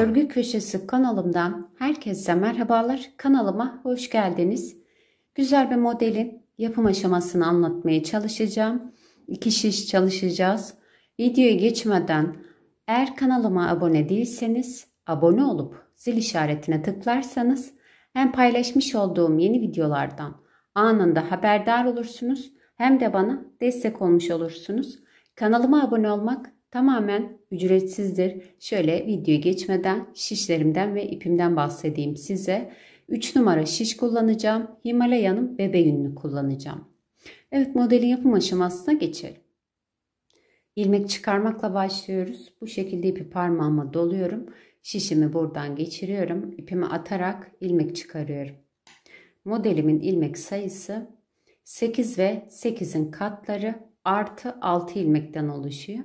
Örgü Köşesi kanalımdan herkese merhabalar. Kanalıma hoş geldiniz. Güzel bir modelin yapım aşamasını anlatmaya çalışacağım. İki şiş çalışacağız. Videoya geçmeden eğer kanalıma abone değilseniz abone olup zil işaretine tıklarsanız hem paylaşmış olduğum yeni videolardan anında haberdar olursunuz hem de bana destek olmuş olursunuz. Kanalıma abone olmak Tamamen ücretsizdir. Şöyle videoya geçmeden şişlerimden ve ipimden bahsedeyim size. 3 numara şiş kullanacağım. Himalaya'nın bebe yününü kullanacağım. Evet modelin yapım aşamasına geçelim. İlmek çıkarmakla başlıyoruz. Bu şekilde ipi parmağıma doluyorum. Şişimi buradan geçiriyorum. İpimi atarak ilmek çıkarıyorum. Modelimin ilmek sayısı 8 ve 8'in katları artı 6 ilmekten oluşuyor.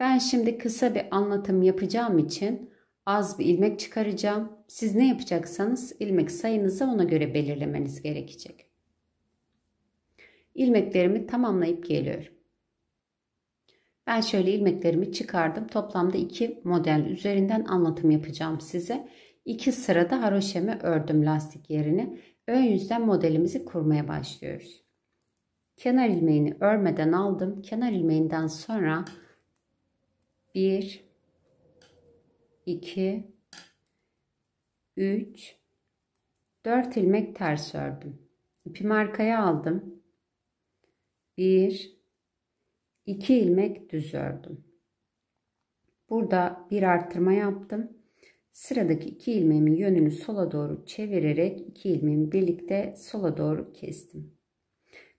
Ben şimdi kısa bir anlatım yapacağım için az bir ilmek çıkaracağım. Siz ne yapacaksanız ilmek sayınızı ona göre belirlemeniz gerekecek. İlmeklerimi tamamlayıp geliyorum. Ben şöyle ilmeklerimi çıkardım. Toplamda iki model üzerinden anlatım yapacağım size. İki sırada haroşemi ördüm lastik yerine. Ön yüzden modelimizi kurmaya başlıyoruz. Kenar ilmeğini örmeden aldım. Kenar ilmeğinden sonra 1 2 3 4 ilmek ters ördüm. İpimi arkaya aldım. 1 2 ilmek düz ördüm. Burada bir artırma yaptım. Sıradaki iki ilmeğimin yönünü sola doğru çevirerek iki ilmeğimi birlikte sola doğru kestim.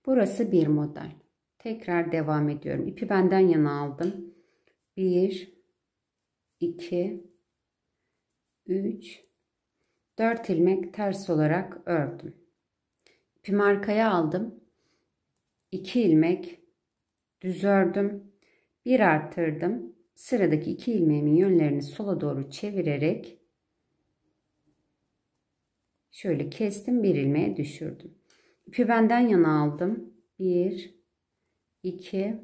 Burası bir model. Tekrar devam ediyorum. İpi benden yana aldım. 1 2 3 4 ilmek ters olarak ördüm. İpimi arkaya aldım. 2 ilmek düz ördüm. 1 artırdım. Sıradaki 2 ilmeğimin yönlerini sola doğru çevirerek şöyle kestim. 1 ilmeğe düşürdüm. İpi benden yana aldım. 1 2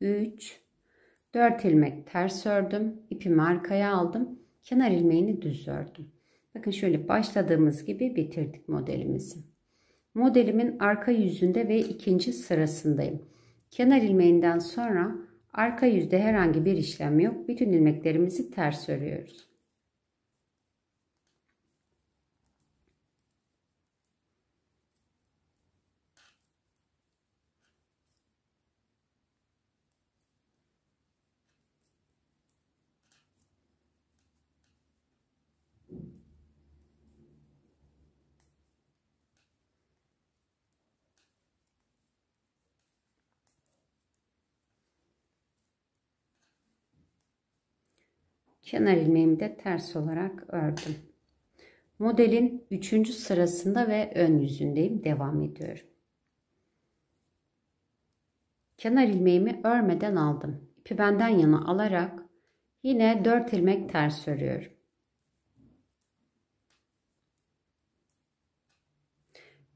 3 4 ilmek ters ördüm. ipimi arkaya aldım. Kenar ilmeğini düz ördüm. Bakın şöyle başladığımız gibi bitirdik modelimizi. Modelimin arka yüzünde ve ikinci sırasındayım. Kenar ilmeğinden sonra arka yüzde herhangi bir işlem yok. Bütün ilmeklerimizi ters örüyoruz. kenar ilmeğimi de ters olarak ördüm. Modelin 3. sırasında ve ön yüzündeyim. Devam ediyorum. Kenar ilmeğimi örmeden aldım. İpi benden yana alarak yine 4 ilmek ters örüyorum.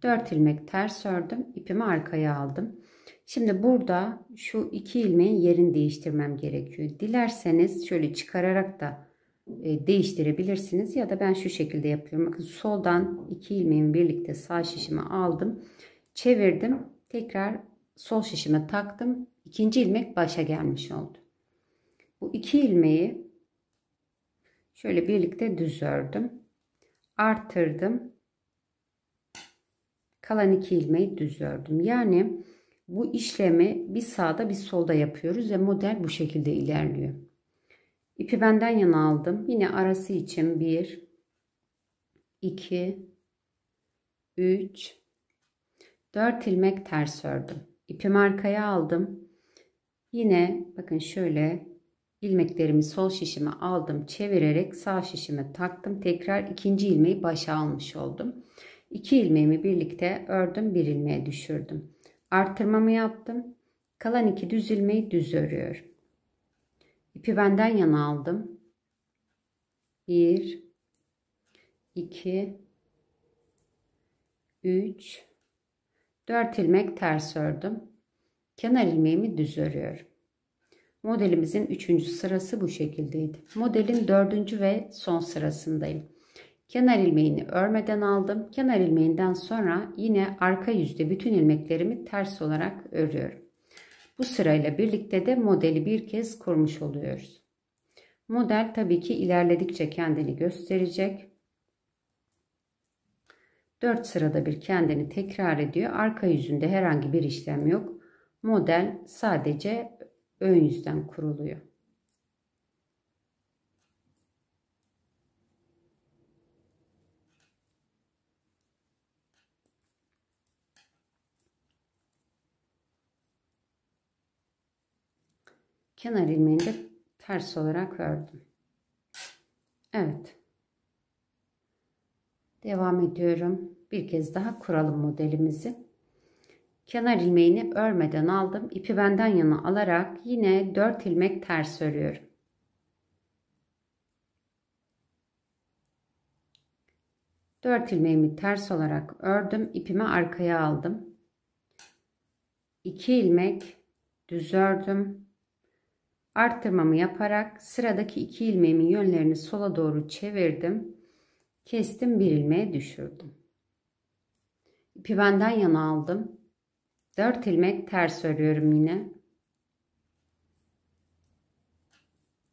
Dört ilmek ters ördüm. İpimi arkaya aldım. Şimdi burada şu iki ilmeğin yerini değiştirmem gerekiyor. Dilerseniz şöyle çıkararak da e, değiştirebilirsiniz ya da ben şu şekilde yapıyorum. Bakın soldan iki ilmeğin birlikte sağ şişimi aldım. Çevirdim. Tekrar sol şişime taktım. İkinci ilmek başa gelmiş oldu. Bu iki ilmeği şöyle birlikte düz ördüm. Artırdım. Kalan iki ilmeği düz ördüm. Yani bu işlemi bir sağda bir solda yapıyoruz ve model bu şekilde ilerliyor. İpi benden yana aldım. Yine arası için 1 2 3 4 ilmek ters ördüm. İpimi arkaya aldım. Yine bakın şöyle ilmeklerimi sol şişime aldım. Çevirerek sağ şişime taktım. Tekrar ikinci ilmeği başa almış oldum. İki ilmeğimi birlikte ördüm. bir ilmeğe düşürdüm. Artırmamı yaptım. Kalan iki düz ilmeği düz örüyorum. İpi benden yana aldım. 1 2 3 4 ilmek ters ördüm. Kenar ilmeğimi düz örüyorum. Modelimizin 3. sırası bu şekildeydi. Modelin 4. ve son sırasındayım. Kenar ilmeğini örmeden aldım. Kenar ilmeğinden sonra yine arka yüzde bütün ilmeklerimi ters olarak örüyorum. Bu sırayla birlikte de modeli bir kez kurmuş oluyoruz. Model tabii ki ilerledikçe kendini gösterecek. 4 sırada bir kendini tekrar ediyor. Arka yüzünde herhangi bir işlem yok. Model sadece ön yüzden kuruluyor. kenar ilmeğini de ters olarak ördüm. Evet. Devam ediyorum. Bir kez daha kuralım modelimizi. Kenar ilmeğini örmeden aldım. İpi benden yana alarak yine 4 ilmek ters örüyorum. Dört ilmeğimi ters olarak ördüm. ipimi arkaya aldım. İki ilmek düz ördüm arttırmamı yaparak sıradaki iki ilmeğimin yönlerini sola doğru çevirdim. Kestim bir ilmeğe düşürdüm. İpi benden yana aldım. 4 ilmek ters örüyorum yine.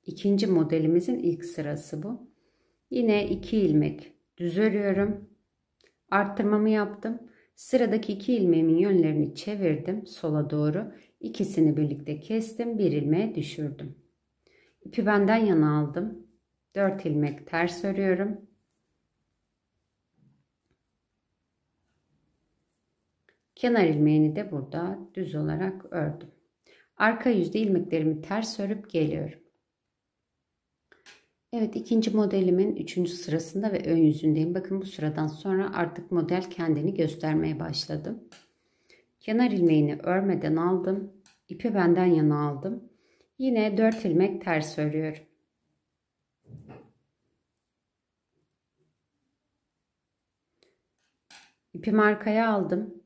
İkinci modelimizin ilk sırası bu. Yine iki ilmek düz örüyorum. Arttırmamı yaptım. Sıradaki iki ilmeğimin yönlerini çevirdim sola doğru. İkisini birlikte kestim. Bir ilmeğe düşürdüm. İpi benden yana aldım. 4 ilmek ters örüyorum. Kenar ilmeğini de burada düz olarak ördüm. Arka yüzde ilmeklerimi ters örüp geliyorum. Evet ikinci modelimin üçüncü sırasında ve ön yüzündeyim. Bakın bu sıradan sonra artık model kendini göstermeye başladım. Kenar ilmeğini örmeden aldım. İpi benden yana aldım. Yine 4 ilmek ters örüyorum. İpi arkaya aldım.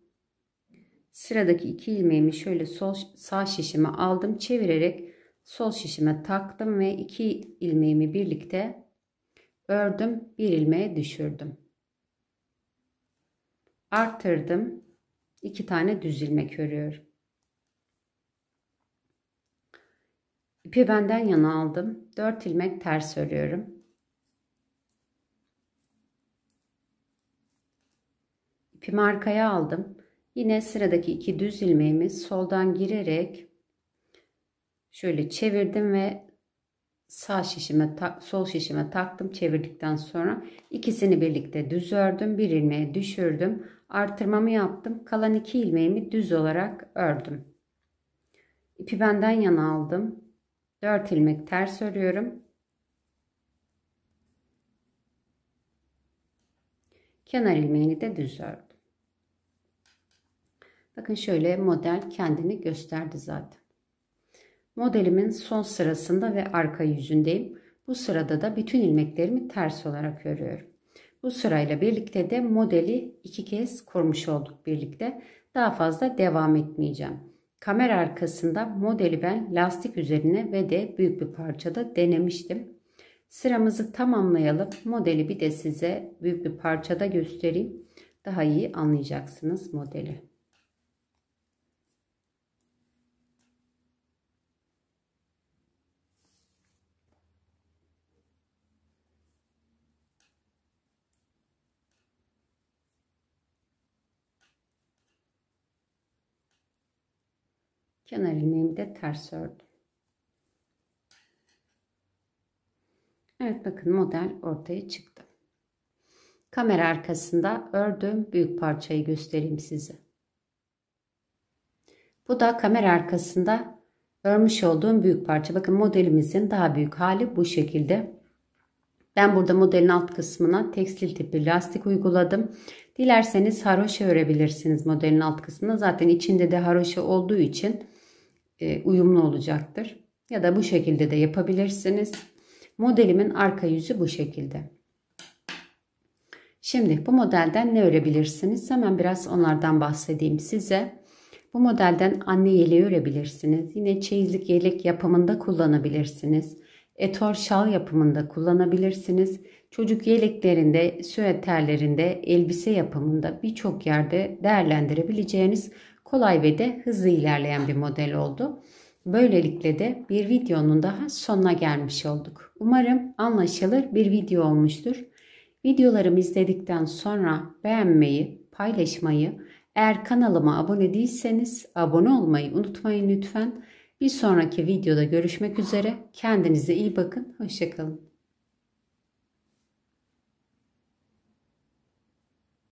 Sıradaki iki ilmeğimi şöyle sol sağ şişime aldım. Çevirerek sol şişime taktım ve iki ilmeğimi birlikte ördüm. Bir ilmeğe düşürdüm. Artırdım. 2 tane düz ilmek örüyorum. İpi benden yana aldım. 4 ilmek ters örüyorum. İpimi arkaya aldım. Yine sıradaki iki düz ilmeğimi soldan girerek şöyle çevirdim ve sağ şişime sol şişime taktım çevirdikten sonra ikisini birlikte düz ördüm bir ilmeğe düşürdüm artırmamı yaptım. Kalan iki ilmeğimi düz olarak ördüm. İpi benden yana aldım. 4 ilmek ters örüyorum. Kenar ilmeğini de düz ördüm. Bakın şöyle model kendini gösterdi zaten. Modelimin son sırasında ve arka yüzündeyim. Bu sırada da bütün ilmeklerimi ters olarak örüyorum. Bu sırayla birlikte de modeli iki kez kurmuş olduk birlikte. Daha fazla devam etmeyeceğim. Kamera arkasında modeli ben lastik üzerine ve de büyük bir parçada denemiştim. Sıramızı tamamlayalım. Modeli bir de size büyük bir parçada göstereyim. Daha iyi anlayacaksınız modeli. Kenar ilmeğimi de ters ördüm. Evet bakın model ortaya çıktı. Kamera arkasında ördüğüm büyük parçayı göstereyim size. Bu da kamera arkasında örmüş olduğum büyük parça. Bakın modelimizin daha büyük hali bu şekilde. Ben burada modelin alt kısmına tekstil tipi lastik uyguladım. Dilerseniz haroşa örebilirsiniz modelin alt kısmına. Zaten içinde de haroşa olduğu için e, uyumlu olacaktır. Ya da bu şekilde de yapabilirsiniz. Modelimin arka yüzü bu şekilde. Şimdi bu modelden ne örebilirsiniz? Hemen biraz onlardan bahsedeyim size. Bu modelden anne yeleği örebilirsiniz. Yine çeyizlik yelek yapımında kullanabilirsiniz. Etor şal yapımında kullanabilirsiniz. Çocuk yeleklerinde, süeterlerinde, elbise yapımında birçok yerde değerlendirebileceğiniz kolay ve de hızlı ilerleyen bir model oldu. Böylelikle de bir videonun daha sonuna gelmiş olduk. Umarım anlaşılır bir video olmuştur. Videolarımı izledikten sonra beğenmeyi, paylaşmayı, eğer kanalıma abone değilseniz abone olmayı unutmayın lütfen. Bir sonraki videoda görüşmek üzere. Kendinize iyi bakın. Hoşçakalın.